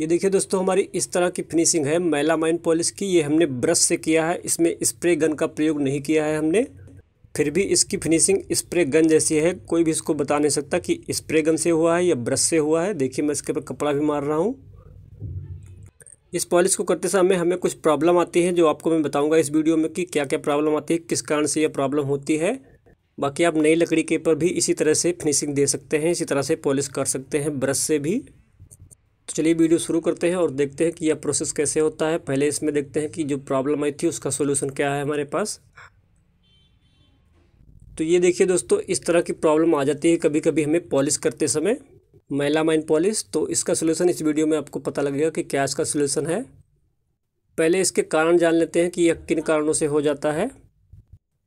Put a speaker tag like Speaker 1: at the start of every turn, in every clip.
Speaker 1: ये देखिए दोस्तों हमारी इस तरह की फिनिशिंग है माइन पॉलिश की ये हमने ब्रश से किया है इसमें स्प्रे गन का प्रयोग नहीं किया है हमने फिर भी इसकी फिनिशिंग स्प्रे गन जैसी है कोई भी इसको बता नहीं सकता कि स्प्रे गन से हुआ है या ब्रश से हुआ है देखिए मैं इसके ऊपर कपड़ा भी मार रहा हूँ इस पॉलिश को करते समय हमें कुछ प्रॉब्लम आती है जो आपको मैं बताऊँगा इस वीडियो में कि क्या क्या प्रॉब्लम आती है किस कारण से यह प्रॉब्लम होती है बाकी आप नई लकड़ी के ऊपर भी इसी तरह से फिनिशिंग दे सकते हैं इसी तरह से पॉलिश कर सकते हैं ब्रश से भी तो चलिए वीडियो शुरू करते हैं और देखते हैं कि यह प्रोसेस कैसे होता है पहले इसमें देखते हैं कि जो प्रॉब्लम आई थी उसका सोल्यूशन क्या है हमारे पास तो ये देखिए दोस्तों इस तरह की प्रॉब्लम आ जाती है कभी कभी हमें पॉलिश करते समय माइन पॉलिश तो इसका सोल्यूशन इस वीडियो में आपको पता लगेगा कि क्या इसका सोल्यूशन है पहले इसके कारण जान लेते हैं कि यह किन कारणों से हो जाता है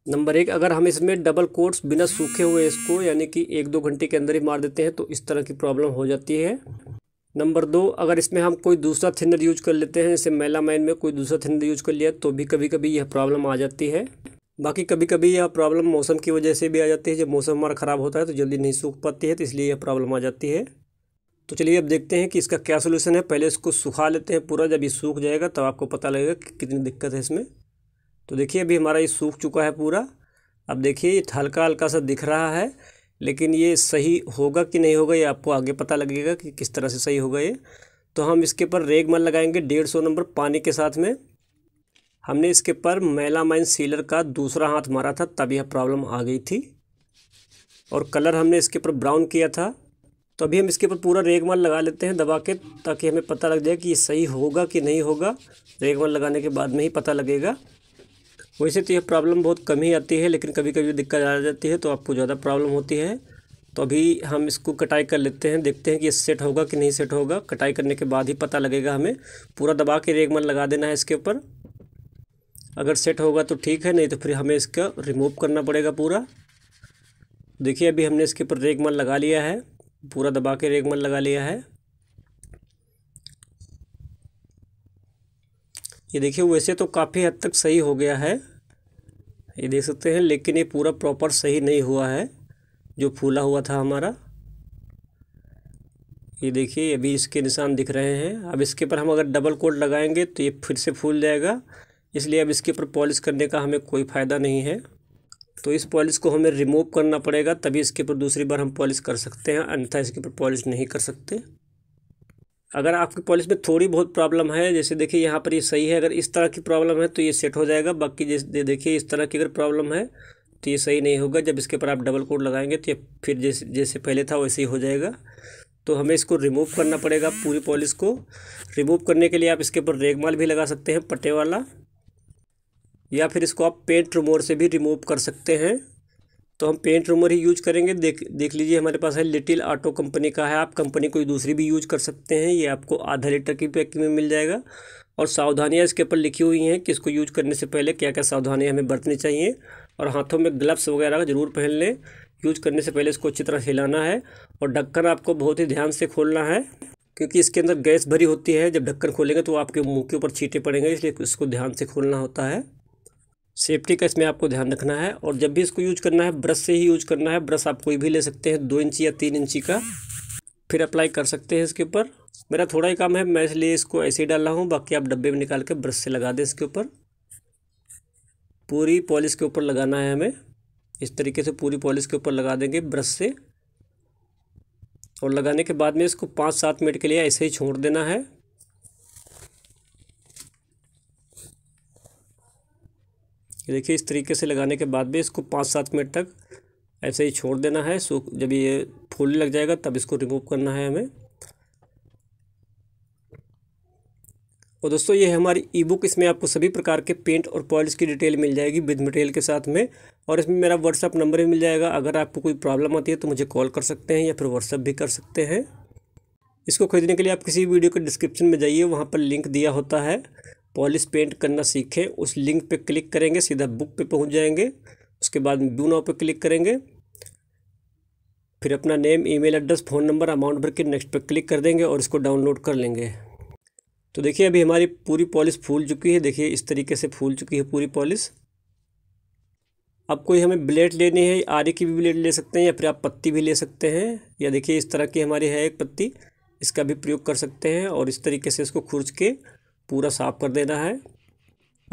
Speaker 1: नंबर एक अगर हम इसमें डबल कोट्स बिना सूखे हुए इसको यानी कि एक दो घंटे के अंदर ही मार देते हैं तो इस तरह की प्रॉब्लम हो जाती है नंबर दो अगर इसमें हम कोई दूसरा थिनर यूज कर लेते हैं जैसे मेलामाइन में कोई दूसरा थिनर यूज कर लिया तो भी कभी कभी यह प्रॉब्लम आ जाती है बाकी कभी कभी यह प्रॉब्लम मौसम की वजह से भी आ जाती है जब मौसम हमारा ख़राब होता है तो जल्दी नहीं सूख पाती है तो इसलिए यह प्रॉब्लम आ जाती है तो चलिए अब देखते हैं कि इसका क्या सोल्यूशन है पहले इसको सुखा लेते हैं पूरा जब ये सूख जाएगा तब आपको पता लगेगा कि कितनी दिक्कत है इसमें तो देखिए अभी हमारा ये सूख चुका है पूरा अब देखिए ये हल्का हल्का सा दिख रहा है लेकिन ये सही होगा कि नहीं होगा ये आपको आगे पता लगेगा कि किस तरह से सही होगा ये तो हम इसके ऊपर रेगमल लगाएंगे डेढ़ सौ नंबर पानी के साथ में हमने इसके पर मेलामाइन सीलर का दूसरा हाथ मारा था तब यह प्रॉब्लम आ गई थी और कलर हमने इसके ऊपर ब्राउन किया था तो अभी हम इसके ऊपर पूरा रेगमल लगा लेते हैं दबा के ताकि हमें पता लग जाए कि ये सही होगा कि नहीं होगा रेगमल लगाने के बाद में ही पता लगेगा वैसे तो यह प्रॉब्लम बहुत कम ही आती है लेकिन कभी कभी दिक्कत आ जाती है तो आपको ज़्यादा प्रॉब्लम होती है तो अभी हम इसको कटाई कर लेते हैं देखते हैं कि ये सेट होगा कि नहीं सेट होगा कटाई करने के बाद ही पता लगेगा हमें पूरा दबा के मन लगा देना है इसके ऊपर अगर सेट होगा तो ठीक है नहीं तो फिर हमें इसका रिमूव करना पड़ेगा पूरा देखिए अभी हमने इसके ऊपर मन लगा लिया है पूरा दबा के मन लगा लिया है ये देखिए वैसे तो काफ़ी हद तक सही हो गया है ये देख सकते हैं लेकिन ये पूरा प्रॉपर सही नहीं हुआ है जो फूला हुआ था हमारा ये देखिए अभी इसके निशान दिख रहे हैं अब इसके पर हम अगर डबल कोट लगाएंगे तो ये फिर से फूल जाएगा इसलिए अब इसके ऊपर पॉलिश करने का हमें कोई फ़ायदा नहीं है तो इस पॉलिश को हमें रिमूव करना पड़ेगा तभी इसके ऊपर दूसरी बार हम पॉलिश कर सकते हैं अन्यथा इसके ऊपर पॉलिश नहीं कर सकते अगर आपकी पॉलिस में थोड़ी बहुत प्रॉब्लम है जैसे देखिए यहाँ पर ये सही है अगर इस तरह की प्रॉब्लम है तो ये सेट हो जाएगा बाकी जैसे देखिए इस तरह की अगर प्रॉब्लम है तो ये सही नहीं होगा जब इसके ऊपर आप डबल कोड लगाएंगे तो ये फिर जैसे जैसे पहले था वैसे ही हो जाएगा तो हमें इसको रिमूव करना पड़ेगा पूरी पॉलिस को रिमूव करने के लिए आप इसके ऊपर रेगमाल भी लगा सकते हैं पट्टे वाला या फिर इसको आप पेंट रिमोवर से भी रिमूव कर सकते हैं तो हम पेंट रूमर ही यूज करेंगे देख देख लीजिए हमारे पास है लिटिल आटो कंपनी का है आप कंपनी कोई दूसरी भी यूज कर सकते हैं ये आपको आधा लीटर की पैकिंग में मिल जाएगा और सावधानियाँ इसके ऊपर लिखी हुई हैं कि इसको यूज करने से पहले क्या क्या सावधानियाँ हमें बरतनी चाहिए और हाथों में ग्लव्स वगैरह ज़रूर पहन लें यूज करने से पहले इसको अच्छी तरह हिलाना है और ढक्कन आपको बहुत ही ध्यान से खोलना है क्योंकि इसके अंदर गैस भरी होती है जब ढक्कन खोलेंगे तो आपके मुँह के ऊपर छीटे पड़ेंगे इसलिए इसको ध्यान से खोलना होता है सेफ्टी का इसमें आपको ध्यान रखना है और जब भी इसको यूज करना है ब्रश से ही यूज करना है ब्रश आप कोई भी ले सकते हैं दो इंची या तीन इंची का फिर अप्लाई कर सकते हैं इसके ऊपर मेरा थोड़ा ही काम है मैं इसलिए इसको ऐसे ही डाल रहा हूँ बाकी आप डब्बे में निकाल के ब्रश से लगा दें इसके ऊपर पूरी पॉलिश के ऊपर लगाना है हमें इस तरीके से पूरी पॉलिश के ऊपर लगा देंगे ब्रश से और लगाने के बाद में इसको पाँच सात मिनट के लिए ऐसे ही छोड़ देना है देखिए इस तरीके से लगाने के बाद भी इसको पाँच सात मिनट तक ऐसे ही छोड़ देना है सो जब ये फूल लग जाएगा तब इसको रिमूव करना है हमें और दोस्तों ये हमारी ई बुक इसमें आपको सभी प्रकार के पेंट और पॉइल्स की डिटेल मिल जाएगी विद मटेरियल के साथ में और इसमें मेरा व्हाट्सअप नंबर भी मिल जाएगा अगर आपको कोई प्रॉब्लम आती है तो मुझे कॉल कर सकते हैं या फिर व्हाट्सअप भी कर सकते हैं इसको खरीदने के लिए आप किसी वीडियो के डिस्क्रिप्शन में जाइए वहाँ पर लिंक दिया होता है पॉलिश पेंट करना सीखें उस लिंक पे क्लिक करेंगे सीधा बुक पे पहुंच जाएंगे उसके बाद व्यू नाव पे क्लिक करेंगे फिर अपना name email address phone number amount भर के नेक्स्ट पे क्लिक कर देंगे और इसको डाउनलोड कर लेंगे तो देखिए अभी हमारी पूरी पॉलिश फूल चुकी है देखिए इस तरीके से फूल चुकी है पूरी पॉलिश अब कोई हमें ब्लेड लेनी है आरे की भी ब्लेड ले सकते हैं या फिर आप पत्ती भी ले सकते हैं या देखिए इस तरह की हमारी है एक पत्ती इसका भी प्रयोग कर सकते हैं और इस तरीके से इसको खुर्च के पूरा साफ़ कर देना है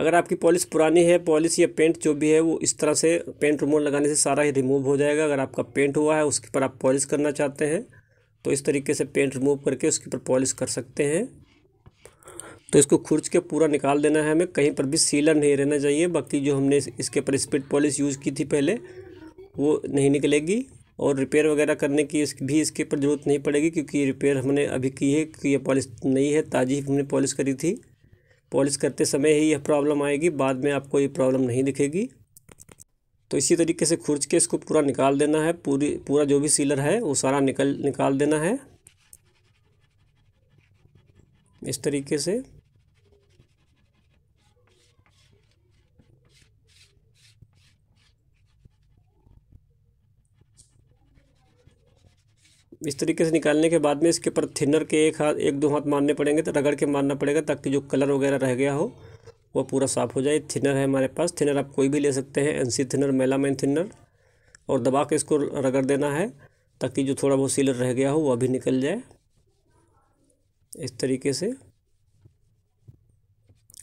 Speaker 1: अगर आपकी पॉलिश पुरानी है पॉलिश या पेंट जो भी है वो इस तरह से पेंट रिमूवर लगाने से सारा ही रिमूव हो जाएगा अगर आपका पेंट हुआ है उसके पर आप पॉलिश करना चाहते हैं तो इस तरीके से पेंट रिमूव करके उसके ऊपर पॉलिश कर सकते हैं तो इसको खुर्च के पूरा निकाल देना है हमें कहीं पर भी सीलर नहीं रहना चाहिए बाकी जो हमने इसके ऊपर स्पिट पॉलिश यूज़ की थी पहले वो नहीं निकलेगी और रिपेयर वगैरह करने की इस भी इसके ऊपर ज़रूरत नहीं पड़ेगी क्योंकि रिपेयर हमने अभी की है कि ये पॉलिश नहीं है ताज़ी हमने पॉलिश करी थी पॉलिश करते समय ही यह प्रॉब्लम आएगी बाद में आपको ये प्रॉब्लम नहीं दिखेगी तो इसी तरीके से खुर्च के इसको पूरा निकाल देना है पूरी पूरा जो भी सीलर है वो सारा निकल निकाल देना है इस तरीके से इस तरीके से निकालने के बाद में इसके ऊपर थिनर के एक हाथ एक दो हाथ मारने पड़ेंगे तो रगड़ के मारना पड़ेगा ताकि जो कलर वगैरह रह गया हो वो पूरा साफ़ हो जाए थिनर है हमारे पास थिनर आप कोई भी ले सकते हैं एनसी थिनर मैन थिनर और दबा के इसको रगड़ देना है ताकि जो थोड़ा बहुत सीलर रह गया हो वह भी निकल जाए इस तरीके से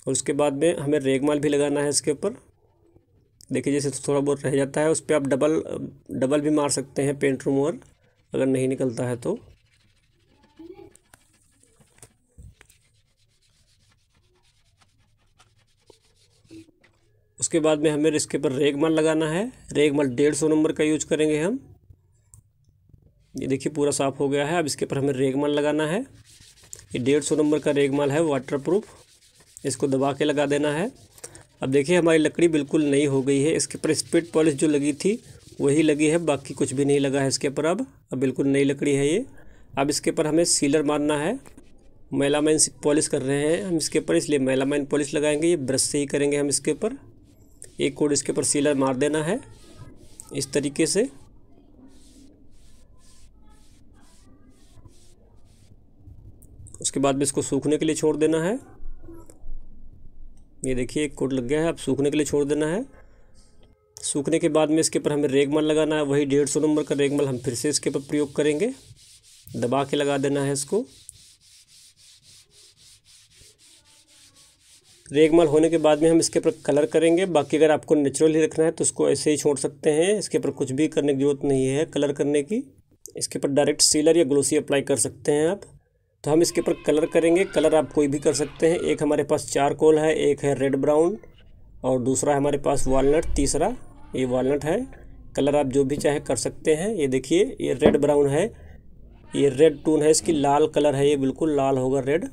Speaker 1: और उसके बाद में हमें रेगमाल भी लगाना है इसके ऊपर देखिए जैसे थोड़ा बहुत रह जाता है उस पर आप डबल डबल भी मार सकते हैं पेंट रूमर अगर नहीं निकलता है तो उसके बाद में हमें इसके पर रेगमल लगाना है रेगमल डेढ़ सौ नंबर का यूज करेंगे हम ये देखिए पूरा साफ़ हो गया है अब इसके पर हमें रेगमाल लगाना है ये डेढ़ सौ नंबर का रेगमाल है वाटरप्रूफ इसको दबा के लगा देना है अब देखिए हमारी लकड़ी बिल्कुल नई हो गई है इसके पर स्पिट पॉलिश जो लगी थी वही लगी है बाकी कुछ भी नहीं लगा है इसके ऊपर अब अब बिल्कुल नई लकड़ी है ये अब इसके ऊपर हमें सीलर मारना है मेलामाइन पॉलिश कर रहे हैं हम इसके ऊपर इसलिए मेलामाइन पॉलिश लगाएंगे ये ब्रश से ही करेंगे हम इसके ऊपर एक कोड इसके ऊपर सीलर मार देना है इस तरीके से उसके बाद में इसको सूखने के लिए छोड़ देना है ये देखिए एक कोड लग गया है अब सूखने के लिए छोड़ देना है सूखने के बाद में इसके ऊपर हमें रेगमल लगाना है वही डेढ़ सौ नंबर का रेगमल हम फिर से इसके ऊपर प्रयोग करेंगे दबा के लगा देना है इसको रेगमाल होने के बाद में हम इसके ऊपर कलर करेंगे बाकी अगर आपको नेचुरल ही रखना है तो उसको ऐसे ही छोड़ सकते हैं इसके ऊपर कुछ भी करने की जरूरत नहीं है कलर करने की इसके ऊपर डायरेक्ट सीलर या ग्लोसी अप्लाई कर सकते हैं आप तो हम इसके ऊपर कलर करेंगे कलर आप कोई भी कर सकते हैं एक हमारे पास चारकोल है एक है रेड ब्राउन और दूसरा हमारे पास वॉलट तीसरा ये वॉलट है कलर आप जो भी चाहे कर सकते हैं ये देखिए ये रेड ब्राउन है ये रेड टून है इसकी लाल कलर है ये बिल्कुल लाल होगा रेड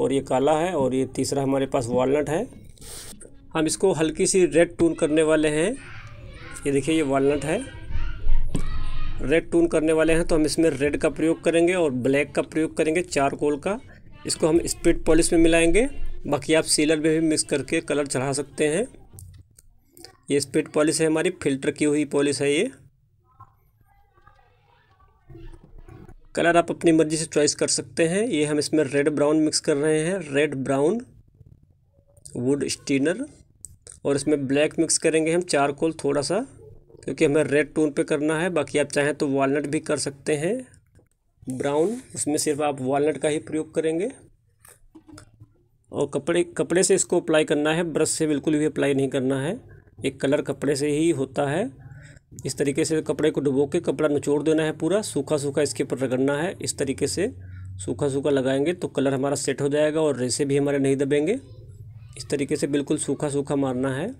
Speaker 1: और ये काला है और ये तीसरा हमारे पास वॉलट है हम इसको हल्की सी रेड टून करने वाले हैं ये देखिए ये वॉलट है रेड टून करने वाले हैं तो हम इसमें रेड का प्रयोग करेंगे और ब्लैक का प्रयोग करेंगे चारकोल का इसको हम स्पीड पॉलिश में मिलाएंगे बाकी आप सीलर में भी मिक्स करके कलर चढ़ा सकते हैं ये स्पीड पॉलिस है हमारी फिल्टर की हुई पॉलिस है ये कलर आप अपनी मर्ज़ी से चॉइस कर सकते हैं ये हम इसमें रेड ब्राउन मिक्स कर रहे हैं रेड ब्राउन वुड स्टीनर और इसमें ब्लैक मिक्स करेंगे हम चारकोल थोड़ा सा क्योंकि हमें रेड टोन पे करना है बाकी आप चाहें तो वॉलट भी कर सकते हैं ब्राउन उसमें सिर्फ आप वॉलट का ही प्रयोग करेंगे और कपड़े कपड़े से इसको अप्लाई करना है ब्रश से बिल्कुल भी अप्लाई नहीं करना है एक कलर कपड़े से ही होता है इस तरीके से कपड़े को डुबो के कपड़ा निचोड़ देना है पूरा सूखा सूखा इसके ऊपर रगड़ना है इस तरीके से सूखा सूखा लगाएंगे तो कलर हमारा सेट हो जाएगा और रेसे भी हमारे नहीं दबेंगे इस तरीके से बिल्कुल सूखा सूखा मारना है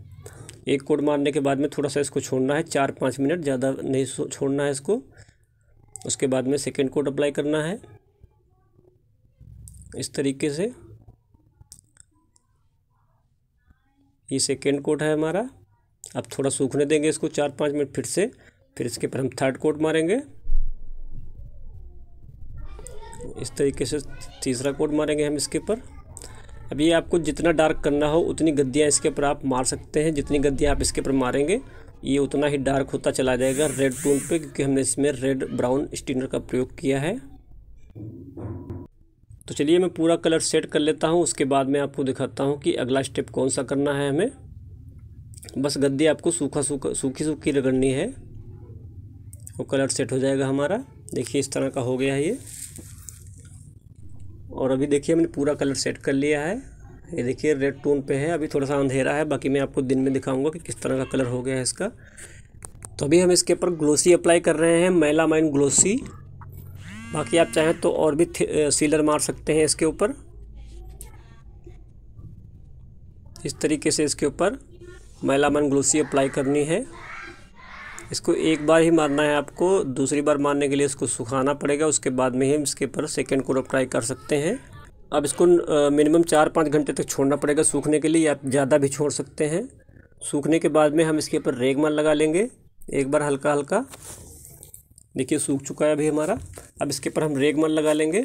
Speaker 1: एक कोड मारने के बाद में थोड़ा सा इसको छोड़ना है चार पाँच मिनट ज़्यादा नहीं छोड़ना है इसको उसके बाद में सेकेंड कोड अप्लाई करना है इस तरीके से ये सेकेंड कोट है हमारा अब थोड़ा सूखने देंगे इसको चार पाँच मिनट फिर से फिर इसके ऊपर हम थर्ड कोट मारेंगे इस तरीके से तीसरा कोट मारेंगे हम इसके ऊपर अब ये आपको जितना डार्क करना हो उतनी गद्दियाँ इसके ऊपर आप मार सकते हैं जितनी गद्दियाँ आप इसके ऊपर मारेंगे ये उतना ही डार्क होता चला जाएगा रेड टोन पे क्योंकि हमने इसमें रेड ब्राउन स्टिनर का प्रयोग किया है तो चलिए मैं पूरा कलर सेट कर लेता हूँ उसके बाद मैं आपको दिखाता हूँ कि अगला स्टेप कौन सा करना है हमें बस गद्दी आपको सूखा सूखा सूखी सूखी रगड़नी है और कलर सेट हो जाएगा हमारा देखिए इस तरह का हो गया है ये और अभी देखिए हमने पूरा कलर सेट कर लिया है ये देखिए रेड टोन पे है अभी थोड़ा सा अंधेरा है बाकी मैं आपको दिन में दिखाऊंगा कि किस तरह का कलर हो गया है इसका तो अभी हम इसके ऊपर ग्लोसी अप्लाई कर रहे हैं मैला माइन ग्लोसी बाकी आप चाहें तो और भी सीलर मार सकते हैं इसके ऊपर इस तरीके से इसके ऊपर मैलामन ग्लोसी अप्लाई करनी है इसको एक बार ही मारना है आपको दूसरी बार मारने के लिए इसको सुखाना पड़ेगा उसके बाद में ही हम इसके ऊपर सेकेंड कोट अप्लाई कर सकते हैं अब इसको मिनिमम चार पाँच घंटे तक छोड़ना पड़ेगा सूखने के लिए या ज़्यादा भी छोड़ सकते हैं सूखने के बाद में हम इसके ऊपर रेगमाल लगा लेंगे एक बार हल्का हल्का देखिए सूख चुका है अभी हमारा अब इसके ऊपर हम रेगमाल लगा लेंगे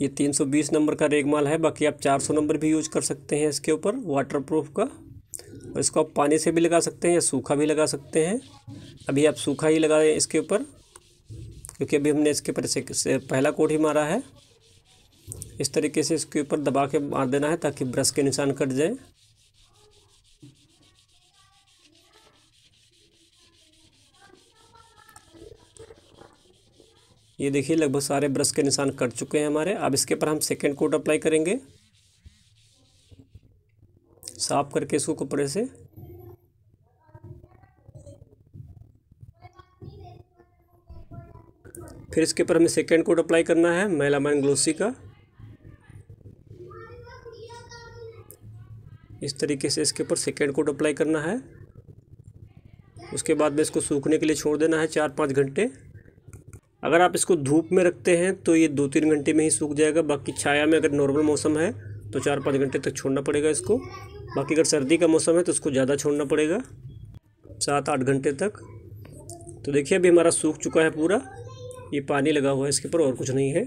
Speaker 1: ये 320 नंबर का रेगमाल है बाकी आप 400 नंबर भी यूज कर सकते हैं इसके ऊपर वाटर प्रूफ का और इसको आप पानी से भी लगा सकते हैं या सूखा भी लगा सकते हैं अभी आप सूखा ही लगा दें इसके ऊपर क्योंकि अभी हमने इसके ऊपर से पहला कोट ही मारा है इस तरीके से इसके ऊपर दबा के मार देना है ताकि ब्रश के निशान कट जाए ये देखिए लगभग सारे ब्रश के निशान कट चुके हैं हमारे अब इसके ऊपर हम सेकेंड कोट अप्लाई करेंगे साफ करके इसको कपड़े से फिर इसके ऊपर हमें सेकेंड कोट अप्लाई करना है मेलामाइन ग्लोसी का इस तरीके से इसके ऊपर सेकेंड कोट अप्लाई करना है उसके बाद में इसको सूखने के लिए छोड़ देना है चार पाँच घंटे अगर आप इसको धूप में रखते हैं तो ये दो तीन घंटे में ही सूख जाएगा बाकी छाया में अगर नॉर्मल मौसम है तो चार पाँच घंटे तक छोड़ना पड़ेगा इसको बाकी अगर सर्दी का मौसम है तो उसको ज़्यादा छोड़ना पड़ेगा सात आठ घंटे तक तो देखिए अभी हमारा सूख चुका है पूरा ये पानी लगा हुआ है इसके ऊपर और कुछ नहीं है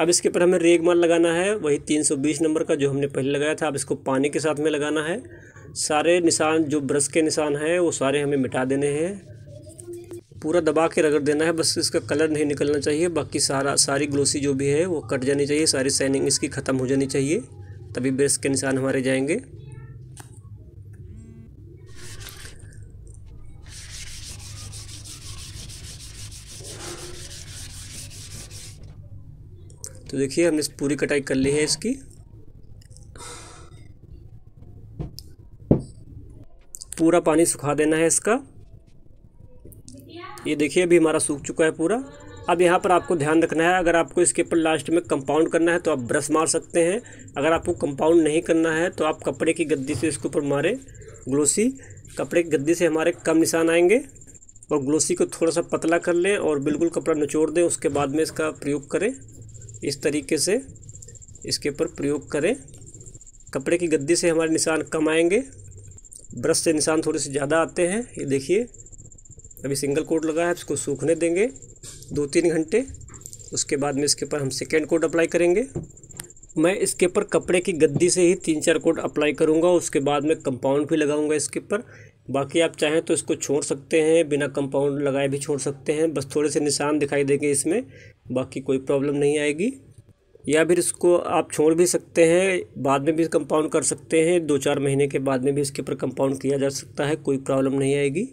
Speaker 1: अब इसके ऊपर हमें रेग माल लगाना है वही 320 नंबर का जो हमने पहले लगाया था अब इसको पानी के साथ में लगाना है सारे निशान जो ब्रश के निशान हैं वो सारे हमें मिटा देने हैं पूरा दबा के रगड़ देना है बस इसका कलर नहीं निकलना चाहिए बाकी सारा सारी ग्लोसी जो भी है वो कट जानी चाहिए सारी साइनिंग इसकी ख़त्म हो जानी चाहिए तभी ब्रश के निशान हमारे जाएंगे तो देखिए हमने पूरी कटाई कर ली है इसकी पूरा पानी सुखा देना है इसका ये देखिए अभी हमारा सूख चुका है पूरा अब यहाँ पर आपको ध्यान रखना है अगर आपको इसके ऊपर लास्ट में कंपाउंड करना है तो आप ब्रश मार सकते हैं अगर आपको कंपाउंड नहीं करना है तो आप कपड़े की गद्दी से इसके ऊपर मारें ग्लोसी कपड़े की गद्दी से हमारे कम निशान आएंगे और ग्लोसी को थोड़ा सा पतला कर लें और बिल्कुल कपड़ा निचोड़ दें उसके बाद में इसका प्रयोग करें इस तरीके से इसके ऊपर प्रयोग करें कपड़े की गद्दी से हमारे निशान कम आएंगे ब्रश से निशान थोड़े से ज़्यादा आते हैं ये देखिए अभी सिंगल कोट लगाया है इसको सूखने देंगे दो तीन घंटे उसके बाद में इसके ऊपर हम सेकेंड कोट अप्लाई करेंगे मैं इसके ऊपर कपड़े की गद्दी से ही तीन चार कोट अप्लाई करूँगा उसके बाद में कंपाउंड भी लगाऊँगा इसके ऊपर बाकी आप चाहें तो इसको छोड़ सकते हैं बिना कंपाउंड लगाए भी छोड़ सकते हैं बस थोड़े से निशान दिखाई देंगे इसमें बाकी कोई प्रॉब्लम नहीं आएगी या फिर इसको आप छोड़ भी सकते हैं बाद में भी कंपाउंड कर सकते हैं दो चार महीने के बाद में भी इसके ऊपर कंपाउंड किया जा सकता है कोई प्रॉब्लम नहीं आएगी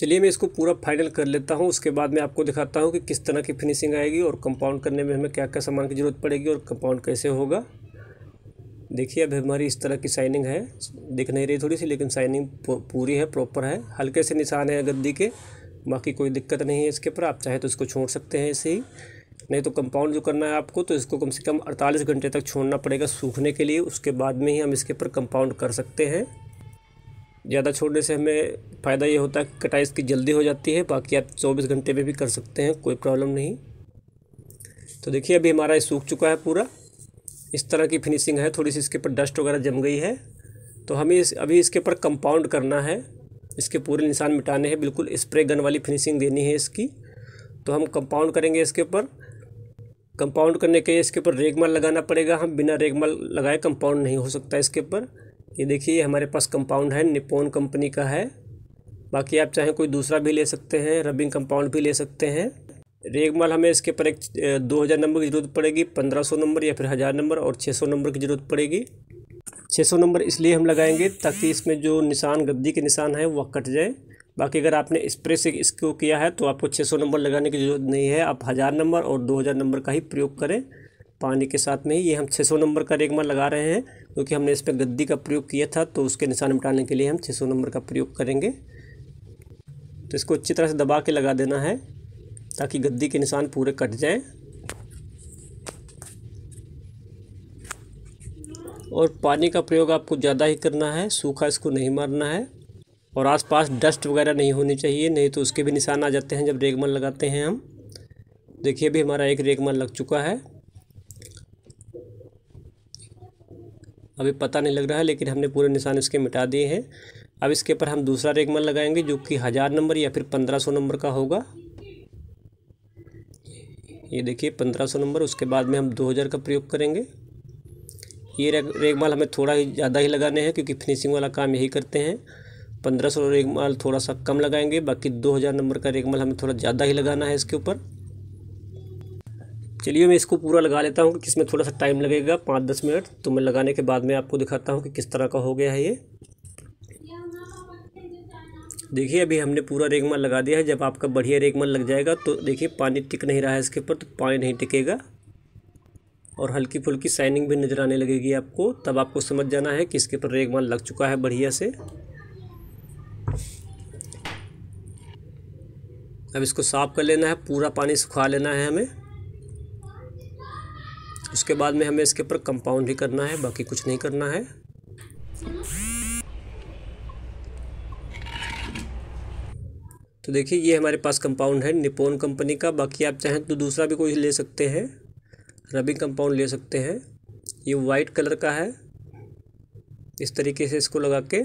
Speaker 1: चलिए मैं इसको पूरा फाइनल कर लेता हूँ उसके बाद मैं आपको दिखाता हूँ कि किस तरह की फिनिशिंग आएगी और कंपाउंड करने में हमें क्या क्या सामान की ज़रूरत पड़ेगी और कंपाउंड कैसे होगा देखिए अभी हमारी इस तरह की साइनिंग है दिख नहीं रही थोड़ी सी लेकिन साइनिंग पूरी है प्रॉपर है हल्के से निशान है गद्दी के बाकी कोई दिक्कत नहीं है इसके पर आप चाहे तो इसको छोड़ सकते हैं ऐसे ही नहीं तो कंपाउंड जो करना है आपको तो इसको कम से कम 48 घंटे तक छोड़ना पड़ेगा सूखने के लिए उसके बाद में ही हम इसके ऊपर कंपाउंड कर सकते हैं ज़्यादा छोड़ने से हमें फ़ायदा ये होता है कि कटाई इसकी जल्दी हो जाती है बाकी आप चौबीस घंटे में भी कर सकते हैं कोई प्रॉब्लम नहीं तो देखिए अभी हमारा ये सूख चुका है पूरा इस तरह की फिनिशिंग है थोड़ी सी इसके ऊपर डस्ट वगैरह जम गई है तो हमें इस अभी इसके ऊपर कंपाउंड करना है इसके पूरे निशान मिटाने हैं बिल्कुल स्प्रे गन वाली फिनिशिंग देनी है इसकी तो हम कंपाउंड करेंगे इसके ऊपर कंपाउंड करने के लिए इसके ऊपर रेगमाल लगाना पड़ेगा हम बिना रेगमाल लगाए कंपाउंड नहीं हो सकता इसके ऊपर ये देखिए हमारे पास कंपाउंड है निपोन कंपनी का है बाकी आप चाहें कोई दूसरा भी ले सकते हैं रबिंग कंपाउंड भी ले सकते हैं रेगमाल हमें इसके ऊपर एक दो हज़ार नंबर की ज़रूरत पड़ेगी पंद्रह सौ नंबर या फिर हज़ार नंबर और छः सौ नंबर की ज़रूरत पड़ेगी 600 नंबर इसलिए हम लगाएंगे ताकि इसमें जो निशान गद्दी के निशान हैं वह कट जाए बाकी अगर आपने स्प्रे से इसको किया है तो आपको 600 नंबर लगाने की जरूरत नहीं है आप हज़ार नंबर और 2000 नंबर का ही प्रयोग करें पानी के साथ में ही ये हम 600 नंबर का रेगमा लगा रहे हैं क्योंकि हमने इस पर गद्दी का प्रयोग किया था तो उसके निशान मिटाने के लिए हम सौ नंबर का प्रयोग करेंगे तो इसको अच्छी तरह से दबा के लगा देना है ताकि गद्दी के निशान पूरे कट जाएँ और पानी का प्रयोग आपको ज़्यादा ही करना है सूखा इसको नहीं मारना है और आसपास डस्ट वगैरह नहीं होनी चाहिए नहीं तो उसके भी निशान आ जाते हैं जब रेगमल लगाते हैं हम देखिए अभी हमारा एक रेगमल लग चुका है अभी पता नहीं लग रहा है लेकिन हमने पूरे निशान इसके मिटा दिए हैं अब इसके ऊपर हम दूसरा रेगमल लगाएंगे जो कि हज़ार नंबर या फिर पंद्रह सौ नंबर का होगा ये देखिए पंद्रह सौ नंबर उसके बाद में हम दो हज़ार का प्रयोग करेंगे ये रेग रेगमाल हमें थोड़ा ही ज़्यादा ही लगाने हैं क्योंकि फिनिशिंग वाला काम यही करते हैं पंद्रह सौ रेगमाल थोड़ा सा कम लगाएंगे बाकी दो हज़ार नंबर का रेगमाल हमें थोड़ा ज़्यादा ही लगाना है इसके ऊपर चलिए मैं इसको पूरा लगा लेता हूँ कि इसमें थोड़ा सा टाइम लगेगा पाँच दस मिनट तो मैं लगाने के बाद में आपको दिखाता हूँ कि किस तरह का हो गया है ये देखिए अभी हमने पूरा रेगमाल लगा दिया है जब आपका बढ़िया रेगमाल लग जाएगा तो देखिए पानी टिक नहीं रहा है इसके ऊपर तो पानी नहीं टिकेगा और हल्की फुल्की साइनिंग भी नज़र आने लगेगी आपको तब आपको समझ जाना है कि इसके ऊपर रेग माल लग चुका है बढ़िया से अब इसको साफ़ कर लेना है पूरा पानी सुखा लेना है हमें उसके बाद में हमें इसके ऊपर कंपाउंड ही करना है बाकी कुछ नहीं करना है तो देखिए ये हमारे पास कंपाउंड है निपोन कंपनी का बाकी आप चाहें तो दूसरा भी कोई ले सकते हैं रबिंग कंपाउंड ले सकते हैं ये वाइट कलर का है इस तरीके से इसको लगा के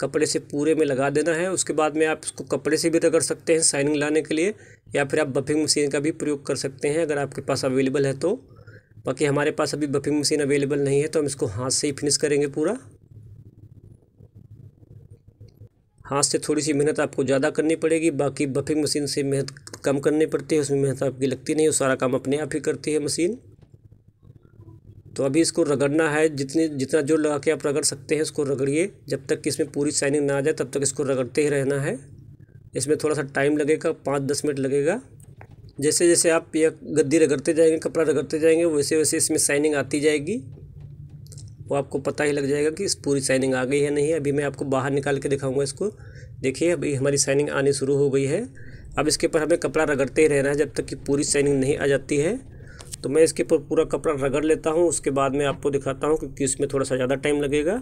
Speaker 1: कपड़े से पूरे में लगा देना है उसके बाद में आप इसको कपड़े से भी रगड़ सकते हैं साइनिंग लाने के लिए या फिर आप बफिंग मशीन का भी प्रयोग कर सकते हैं अगर आपके पास अवेलेबल है तो बाकी हमारे पास अभी बफिंग मशीन अवेलेबल नहीं है तो हम इसको हाथ से ही फिनिश करेंगे पूरा हाथ से थोड़ी सी मेहनत आपको ज़्यादा करनी पड़ेगी बाकी बफिंग मशीन से मेहनत कम करनी पड़ती है उसमें मेहनत आपकी लगती नहीं वो सारा काम अपने आप ही करती है मशीन तो अभी इसको रगड़ना है जितनी जितना जोर लगा के आप रगड़ सकते हैं इसको रगड़िए जब तक कि इसमें पूरी शाइनिंग ना आ जाए तब तक इसको रगड़ते ही रहना है इसमें थोड़ा सा टाइम लगेगा पाँच दस मिनट लगेगा जैसे जैसे आप यह गद्दी रगड़ते जाएंगे कपड़ा रगड़ते जाएंगे वैसे वैसे इसमें शाइनिंग आती जाएगी वो आपको पता ही लग जाएगा कि इस पूरी शाइनिंग आ गई है नहीं अभी मैं आपको बाहर निकाल के दिखाऊंगा इसको देखिए अभी हमारी शाइनिंग आनी शुरू हो गई है अब इसके ऊपर हमें कपड़ा रगड़ते ही रहना है जब तक कि पूरी शाइनिंग नहीं आ जाती है तो मैं इसके ऊपर पूरा कपड़ा रगड़ लेता हूँ उसके बाद में आपको दिखाता हूँ क्योंकि इसमें थोड़ा सा ज़्यादा टाइम लगेगा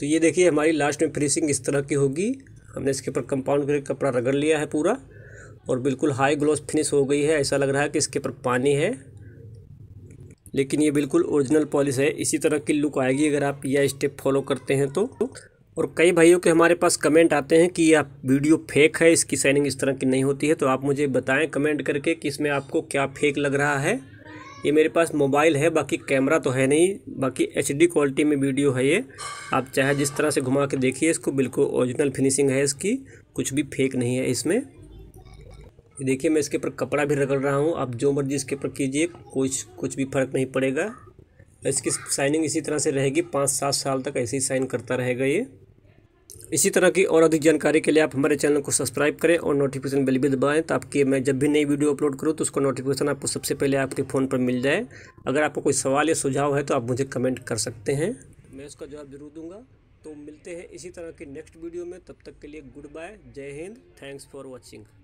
Speaker 1: तो ये देखिए हमारी लास्ट में फिनिशिंग इस तरह की होगी हमने इसके ऊपर कंपाउंड करके कपड़ा रगड़ लिया है पूरा और बिल्कुल हाई ग्लोस फिनिश हो गई है ऐसा लग रहा है कि इसके ऊपर पानी है लेकिन ये बिल्कुल ओरिजिनल पॉलिश है इसी तरह की लुक आएगी अगर आप यह स्टेप फॉलो करते हैं तो और कई भाइयों के हमारे पास कमेंट आते हैं कि यह वीडियो फेक है इसकी साइनिंग इस तरह की नहीं होती है तो आप मुझे बताएं कमेंट करके कि इसमें आपको क्या फेक लग रहा है ये मेरे पास मोबाइल है बाकी कैमरा तो है नहीं बाकी एच क्वालिटी में वीडियो है ये आप चाहे जिस तरह से घुमा के देखिए इसको बिल्कुल ओरिजिनल फिनिशिंग है इसकी कुछ भी फेक नहीं है इसमें देखिए मैं इसके ऊपर कपड़ा भी रगड़ रहा हूँ आप जो मर्जी इसके ऊपर कीजिए कुछ कुछ भी फ़र्क नहीं पड़ेगा इसकी साइनिंग इसी तरह से रहेगी पाँच सात साल तक ऐसे ही साइन करता रहेगा ये इसी तरह की और अधिक जानकारी के लिए आप हमारे चैनल को सब्सक्राइब करें और नोटिफिकेशन बेल भी दबाएं ताकि मैं जब भी नई वीडियो अपलोड करूं तो उसका नोटिफिकेशन आपको सबसे पहले आपके फ़ोन पर मिल जाए अगर आपको कोई सवाल या सुझाव है तो आप मुझे कमेंट कर सकते हैं मैं उसका जवाब जरूर दूँगा तो मिलते हैं इसी तरह की नेक्स्ट वीडियो में तब तक के लिए गुड बाय जय हिंद थैंक्स फॉर वॉचिंग